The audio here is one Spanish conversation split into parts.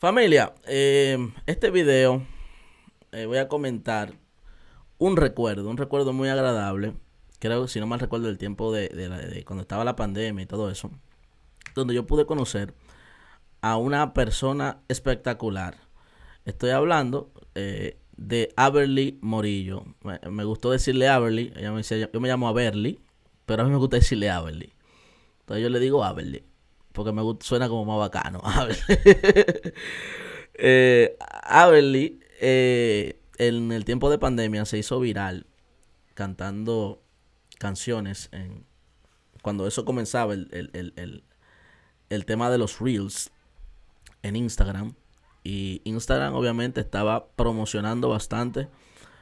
Familia, eh, este video eh, voy a comentar un recuerdo, un recuerdo muy agradable. Creo, si no mal recuerdo, del tiempo de, cuando estaba la pandemia y todo eso. Donde yo pude conocer a una persona espectacular. Estoy hablando eh, de Averly Morillo. Me, gustó decirle Averly. Ella me yo, me llamo Averly, pero a mí me gusta decirle Averly. Entonces yo le digo Averly porque me suena como más bacano. eh, Averly, eh, en el tiempo de pandemia se hizo viral cantando canciones cuando eso comenzaba el, tema de los reels en Instagram. Y Instagram obviamente estaba promocionando bastante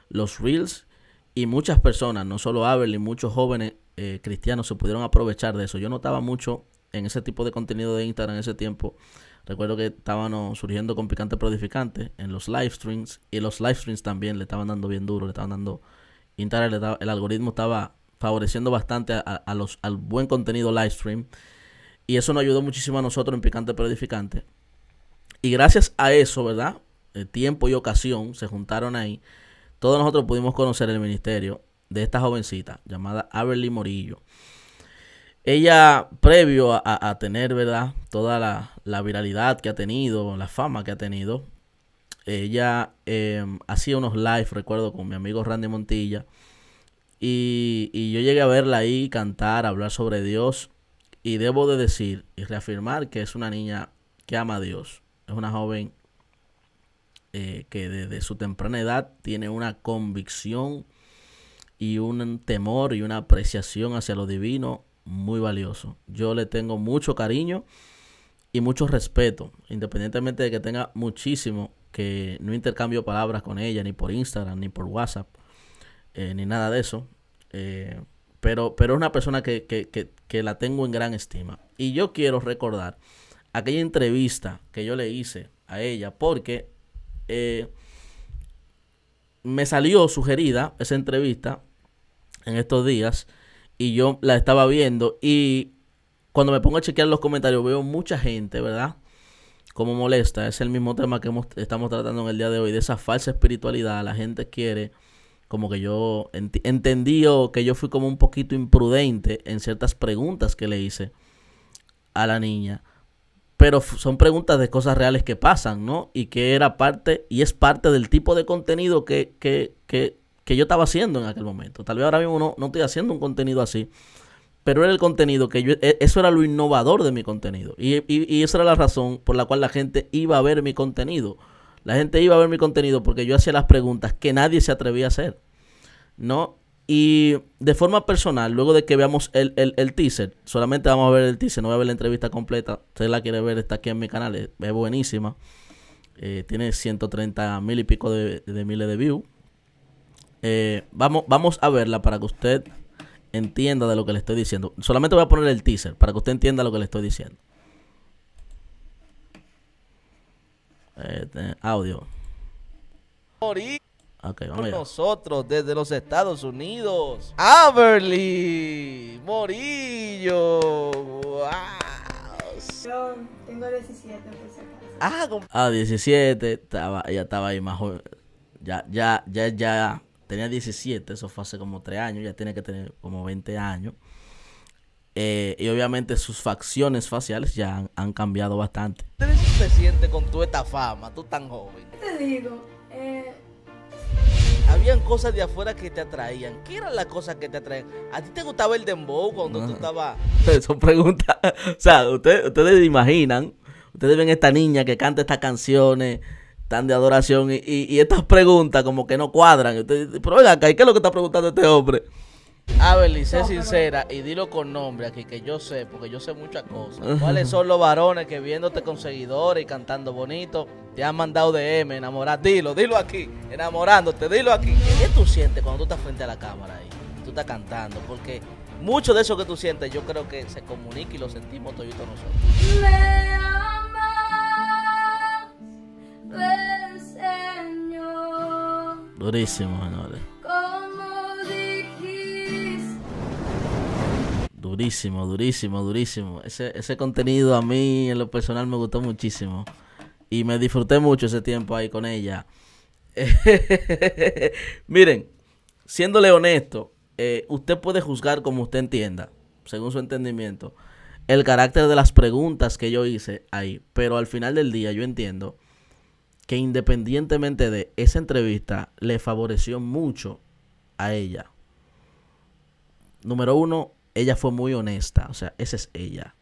los reels y muchas personas, no solo Averly, muchos jóvenes eh, cristianos se pudieron aprovechar de eso. Yo notaba mucho en ese tipo de contenido de Instagram en ese tiempo, recuerdo que estaban oh, surgiendo con Picante Prodificante en los live streams y los live streams también le estaban dando bien duro, le estaban dando Instagram, el algoritmo estaba favoreciendo bastante a, los, al buen contenido live stream y eso nos ayudó muchísimo a nosotros en Picante Prodificante. Y gracias a eso, ¿verdad? El eh, tiempo y ocasión se juntaron ahí. Todos nosotros pudimos conocer el ministerio de esta jovencita llamada Averly Morillo. Ella, previo a, tener, ¿verdad? Toda la, viralidad que ha tenido, la fama que ha tenido, ella eh, hacía unos lives, recuerdo, con mi amigo Randy Montilla. Y, yo llegué a verla ahí cantar, hablar sobre Dios. Y debo de decir y reafirmar que es una niña que ama a Dios. Es una joven eh, que desde su temprana edad tiene una convicción y un temor y una apreciación hacia lo divino muy valioso. Yo le tengo mucho cariño y mucho respeto, independientemente de que tenga muchísimo, que no intercambio palabras con ella, ni por Instagram, ni por WhatsApp, eh, ni nada de eso. Eh, pero, pero es una persona que, que, la tengo en gran estima. Y yo quiero recordar aquella entrevista que yo le hice a ella, porque eh, me salió sugerida esa entrevista en estos días y yo la estaba viendo y cuando me pongo a chequear los comentarios veo mucha gente, ¿verdad? Como molesta, es el mismo tema que estamos tratando en el día de hoy, de esa falsa espiritualidad. La gente quiere, como que yo entendí que yo fui como un poquito imprudente en ciertas preguntas que le hice a la niña. Pero son preguntas de cosas reales que pasan, ¿no? Y que era parte, y es parte del tipo de contenido que, que, que que yo estaba haciendo en aquel momento. Tal vez ahora mismo no, no estoy haciendo un contenido así, pero era el contenido que yo, e, eso era lo innovador de mi contenido. Y, esa era la razón por la cual la gente iba a ver mi contenido. La gente iba a ver mi contenido porque yo hacía las preguntas que nadie se atrevía a hacer. ¿No? Y de forma personal, luego de que veamos el, el, teaser, solamente vamos a ver el teaser, no voy a ver la entrevista completa. Usted la quiere ver, está aquí en mi canal, es, buenísima. Eh, tiene 130 mil y pico de miles de views. Eh, vamos, vamos a verla para que usted entienda de lo que le estoy diciendo. Solamente voy a poner el teaser para que usted entienda lo que le estoy diciendo. Este, audio. Okay, vamos nosotros desde los Estados Unidos. Averly Morillo. Wow. Yo tengo 17 Ah, 17. Ah, estaba, ella estaba ahí más Ya, ya, ya, ya tenía 17, eso fue hace como 3 años, ya tiene que tener como 20 años. Eh, y obviamente sus facciones faciales ya han, cambiado bastante. ¿Cómo te sientes con tu esta fama, tú tan joven? ¿Qué te digo? Eh, Habían cosas de afuera que te atraían. ¿Qué eran las cosas que te atraían? ¿A ti te gustaba el dembow cuando tú ah. estabas...? Son preguntas... O sea, ustedes, ustedes imaginan, ustedes ven esta niña que canta estas canciones tan de adoración y, estas preguntas como que no cuadran. pero venga, ¿qué es lo que está preguntando este hombre? A sé sincera y dilo con nombre aquí, que yo sé, porque yo sé muchas cosas. ¿Cuáles son los varones que viéndote con seguidores y cantando bonito, te han mandado DM, enamorar? Dilo, dilo aquí, enamorándote, dilo aquí. ¿Qué tú sientes cuando tú estás frente a la cámara ahí? Tú estás cantando, porque mucho de eso que tú sientes yo creo que se comunica y lo sentimos todos nosotros. Durísimo, Durísimo, durísimo, durísimo. Ese, ese contenido a mí en lo personal me gustó muchísimo. Y me disfruté mucho ese tiempo ahí con ella. Miren, siéndole honesto, eh, usted puede juzgar como usted entienda, según su entendimiento, el carácter de las preguntas que yo hice ahí. Pero al final del día yo entiendo que independientemente de esa entrevista, le favoreció mucho a ella. Número uno, ella fue muy honesta, o sea, esa es ella.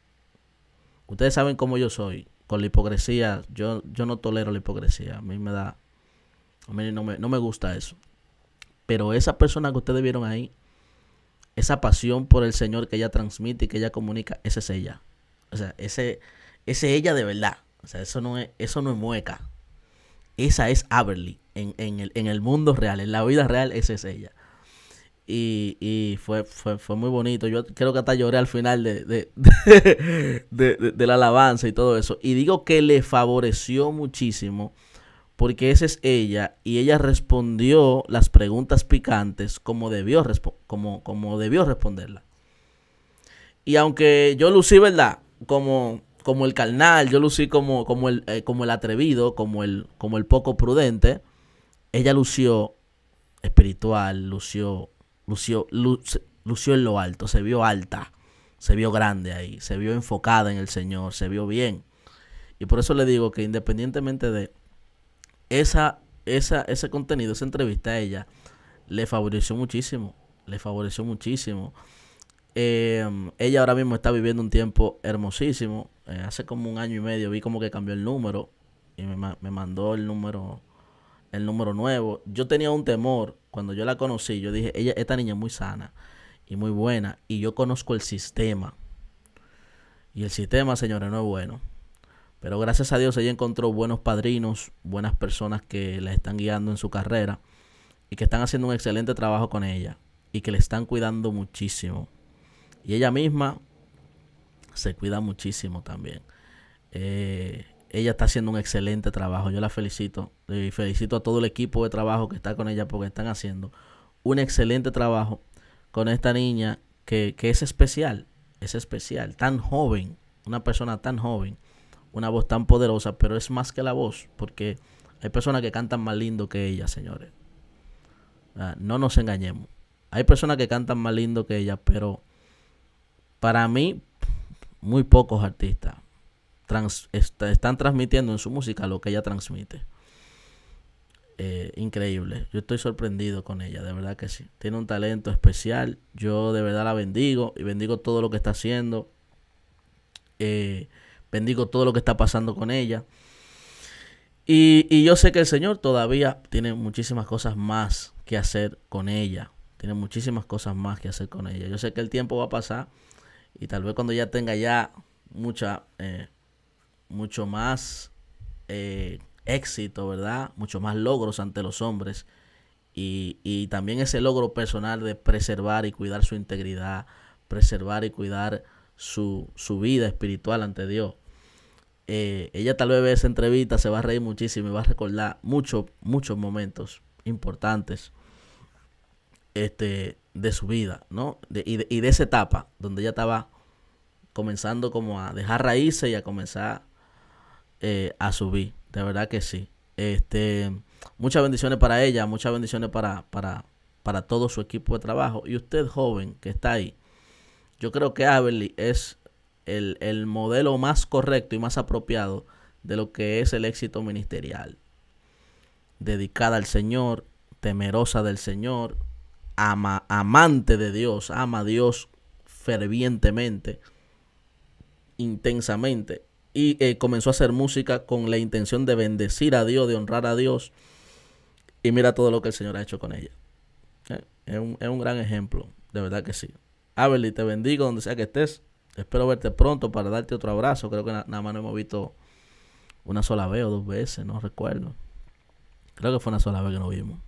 Ustedes saben cómo yo soy, con la hipocresía, yo, yo no tolero la hipocresía, a mí me da, a mí no me, gusta eso. Pero esa persona que ustedes vieron ahí, esa pasión por el Señor que ella transmite y que ella comunica, esa es ella. O sea, ese, ese ella de verdad. O sea, eso no es, eso no es mueca. Esa es Averly en, el, mundo real, en la vida real, esa es ella. Y, fue, fue, muy bonito. Yo creo que hasta lloré al final de, la alabanza y todo eso. Y digo que le favoreció muchísimo porque esa es ella y ella respondió las preguntas picantes como debió, como, como debió responderla. Y aunque yo lucí, ¿verdad? Como como el carnal, yo lucí como, como, el, eh, como el atrevido, como el, como el poco prudente. Ella lució espiritual, lució, lució, lució en lo alto, se vio alta, se vio grande ahí, se vio enfocada en el Señor, se vio bien. Y por eso le digo que independientemente de esa, esa, ese contenido, esa entrevista a ella, le favoreció muchísimo, le favoreció muchísimo. Em, ella ahora mismo está viviendo un tiempo hermosísimo, eh, hace como un año y medio vi como que cambió el número y me, me, mandó el número el número nuevo. Yo tenía un temor cuando yo la conocí, yo dije, ella esta niña es muy sana y muy buena y yo conozco el sistema. Y el sistema, señores, no es bueno. Pero gracias a Dios ella encontró buenos padrinos, buenas personas que la están guiando en su carrera y que están haciendo un excelente trabajo con ella y que le están cuidando muchísimo. Y ella misma se cuida muchísimo también. Eh, ella está haciendo un excelente trabajo, yo la felicito y felicito a todo el equipo de trabajo que está con ella porque están haciendo un excelente trabajo con esta niña que, que es especial, es especial, tan joven, una persona tan joven, una voz tan poderosa, pero es más que la voz, porque hay personas que cantan más lindo que ella, señores. No nos engañemos. Hay personas que cantan más lindo que ella, pero para mí, muy pocos artistas están transmitiendo en su música lo que ella transmite. Eh, increíble. Yo estoy sorprendido con ella, de verdad que sí. Tiene un talento especial. Yo de verdad la bendigo y bendigo todo lo que está haciendo. Eh, bendigo todo lo que está pasando con ella. Y, y, yo sé que el Señor todavía tiene muchísimas cosas más que hacer con ella. Tiene muchísimas cosas más que hacer con ella. Yo sé que el tiempo va a pasar y tal vez cuando ya tenga ya mucha, eh, mucho más eh, éxito, ¿verdad? Mucho más logros ante los hombres. Y, también ese logro personal de preservar y cuidar su integridad, preservar y cuidar su, vida espiritual ante Dios. Eh, ella tal vez ve esa entrevista, se va a reír muchísimo y va a recordar muchos, muchos momentos importantes este, de su vida, ¿no? de, y, de, esa etapa donde ella estaba comenzando como a dejar raíces y a comenzar eh, a subir. De verdad que sí. Este, muchas bendiciones para ella, muchas bendiciones para, para, todo su equipo de trabajo. Y usted joven que está ahí, yo creo que Averly es el, modelo más correcto y más apropiado de lo que es el éxito ministerial. Dedicada al Señor, temerosa del Señor, ama, amante de Dios, ama a Dios fervientemente intensamente y eh, comenzó a hacer música con la intención de bendecir a Dios, de honrar a Dios. Y mira todo lo que el Señor ha hecho con ella. Eh, es, un, gran ejemplo, de verdad que sí. y te bendigo donde sea que estés. Espero verte pronto para darte otro abrazo. Creo que nada más no hemos visto una sola vez o dos veces, no recuerdo. Creo que fue una sola vez que nos vimos.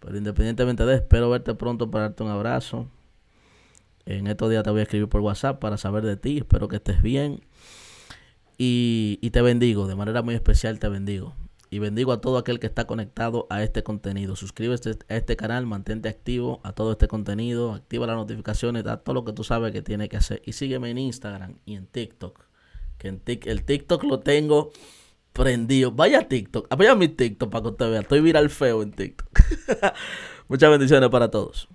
Pero independientemente de, eso, espero verte pronto para darte un abrazo. En estos días te voy a escribir por WhatsApp para saber de ti. Espero que estés bien. Y, te bendigo, de manera muy especial te bendigo. Y bendigo a todo aquel que está conectado a este contenido. Suscríbete a este canal, mantente activo a todo este contenido, activa las notificaciones, da todo lo que tú sabes que tiene que hacer. Y sígueme en Instagram y en TikTok. Que en el TikTok lo tengo prendido. Vaya TikTok, apoya mi TikTok para que usted vea. Estoy viral feo en TikTok. Muchas bendiciones para todos.